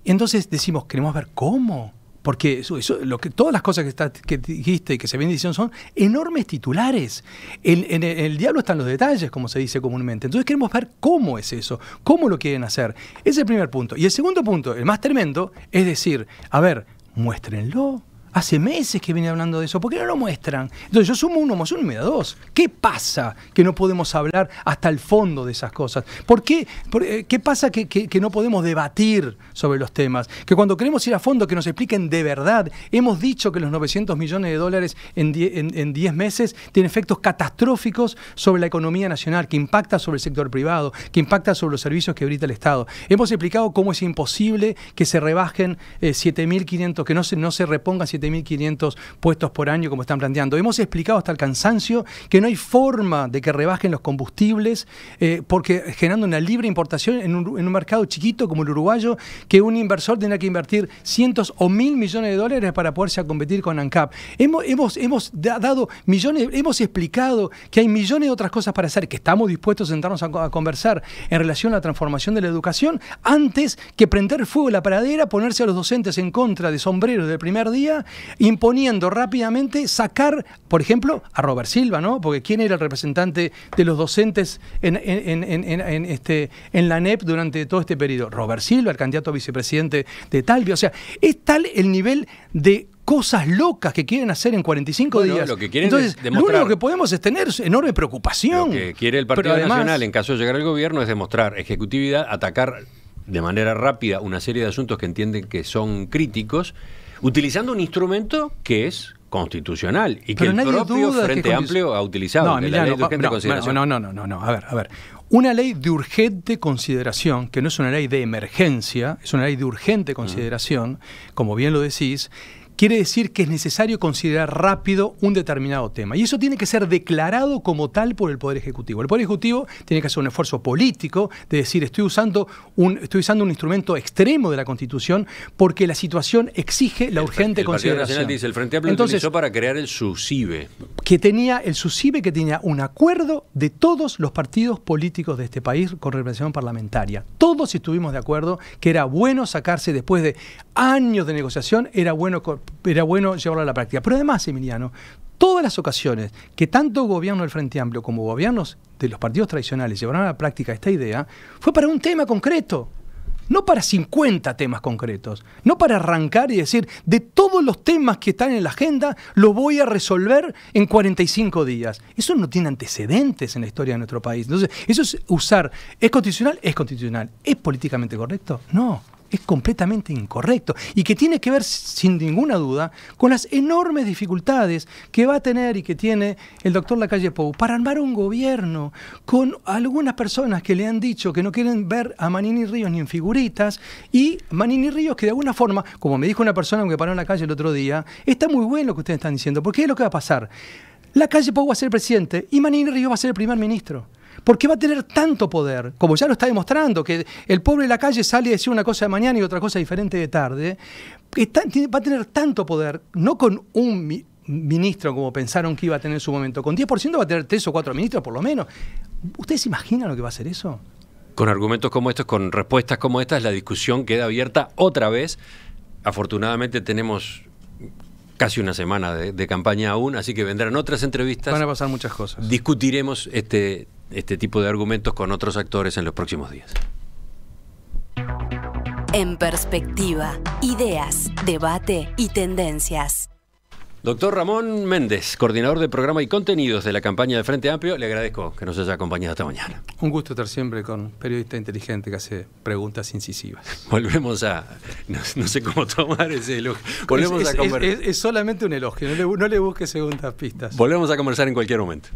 Entonces decimos, queremos ver cómo. Porque eso, lo que, todas las cosas que, dijiste y que se ven diciendo son enormes titulares. En, en, el diablo están los detalles, como se dice comúnmente. Entonces queremos ver cómo es eso, cómo lo quieren hacer. Ese es el primer punto. Y el segundo punto, el más tremendo, es decir, a ver, muéstrenlo. Hace meses que viene hablando de eso. ¿Por qué no lo muestran? Entonces yo sumo uno más uno y me da dos. ¿Qué pasa que no podemos hablar hasta el fondo de esas cosas? ¿Por qué, eh, ¿qué pasa que, no podemos debatir sobre los temas? Que cuando queremos ir a fondo, que nos expliquen de verdad. Hemos dicho que los 900 millones de dólares en 10 diez meses tienen efectos catastróficos sobre la economía nacional, que impacta sobre el sector privado, que impacta sobre los servicios que brinda el Estado. Hemos explicado cómo es imposible que se rebajen 7.500, eh, que no se, no se repongan 7.500 7.500 puestos por año, como están planteando. Hemos explicado hasta el cansancio que no hay forma de que rebajen los combustibles, eh, porque generando una libre importación en un, mercado chiquito como el uruguayo, que un inversor tendrá que invertir cientos o mil millones de dólares para poderse a competir con ANCAP. Hemos, hemos, dado millones, hemos explicado que hay millones de otras cosas para hacer, que estamos dispuestos a sentarnos a, conversar en relación a la transformación de la educación, antes que prender fuego la paradera, ponerse a los docentes en contra de sombreros del primer día imponiendo rápidamente sacar, por ejemplo, a Robert Silva, ¿no? Porque ¿quién era el representante de los docentes en, este, la NEP durante todo este periodo? Robert Silva, el candidato a vicepresidente de Talvio O sea, es tal el nivel de cosas locas que quieren hacer en 45 días. Lo que lo único que podemos es tener enorme preocupación. Lo que quiere el Partido Nacional en caso de llegar al gobierno es demostrar ejecutividad, atacar de manera rápida una serie de asuntos que entienden que son críticos utilizando un instrumento que es constitucional y Pero que el propio Frente Amplio ha utilizado. No, no, no, no, a ver, a ver. Una ley de urgente consideración, que no es una ley de emergencia, es una ley de urgente consideración, como bien lo decís, quiere decir que es necesario considerar rápido un determinado tema. Y eso tiene que ser declarado como tal por el Poder Ejecutivo. El Poder Ejecutivo tiene que hacer un esfuerzo político de decir, estoy usando un, estoy usando un instrumento extremo de la Constitución porque la situación exige la urgente el, el consideración. Nacional dice, el Frente Amplio Entonces, utilizó para crear el SUSIBE. Que tenía, el SUSIBE que tenía un acuerdo de todos los partidos políticos de este país con representación parlamentaria. Todos estuvimos de acuerdo que era bueno sacarse después de años de negociación, era bueno era bueno llevarlo a la práctica. Pero además, Emiliano, todas las ocasiones que tanto gobierno del Frente Amplio como gobiernos de los partidos tradicionales llevaron a la práctica esta idea, fue para un tema concreto. No para 50 temas concretos, no para arrancar y decir, de todos los temas que están en la agenda, lo voy a resolver en 45 días. Eso no tiene antecedentes en la historia de nuestro país. Entonces, eso es usar, ¿es constitucional? Es constitucional. ¿Es políticamente correcto? No es completamente incorrecto y que tiene que ver, sin ninguna duda, con las enormes dificultades que va a tener y que tiene el doctor Lacalle Pou para armar un gobierno con algunas personas que le han dicho que no quieren ver a Manini Ríos ni en figuritas y Manini Ríos que de alguna forma, como me dijo una persona que paró en la calle el otro día, está muy bueno lo que ustedes están diciendo, porque es lo que va a pasar. La calle Pou va a ser presidente y Manini Ríos va a ser el primer ministro. ¿Por qué va a tener tanto poder? Como ya lo está demostrando, que el pobre de la calle sale a decir una cosa de mañana y otra cosa diferente de tarde. va a tener tanto poder, no con un ministro como pensaron que iba a tener en su momento, con 10% va a tener tres o cuatro ministros por lo menos. ¿Ustedes se imaginan lo que va a ser eso? Con argumentos como estos, con respuestas como estas, la discusión queda abierta otra vez. Afortunadamente tenemos casi una semana de, campaña aún, así que vendrán otras entrevistas. Van a pasar muchas cosas. Discutiremos este este tipo de argumentos con otros actores en los próximos días. En perspectiva, ideas, debate y tendencias. Doctor Ramón Méndez, coordinador de programa y contenidos de la campaña de Frente Amplio, le agradezco que nos haya acompañado esta mañana. Un gusto estar siempre con un periodista inteligente que hace preguntas incisivas. Volvemos a. No, sé cómo tomar ese elogio. Volvemos es, a conversar. solamente un elogio, no le, no le busque segundas pistas. Volvemos a conversar en cualquier momento.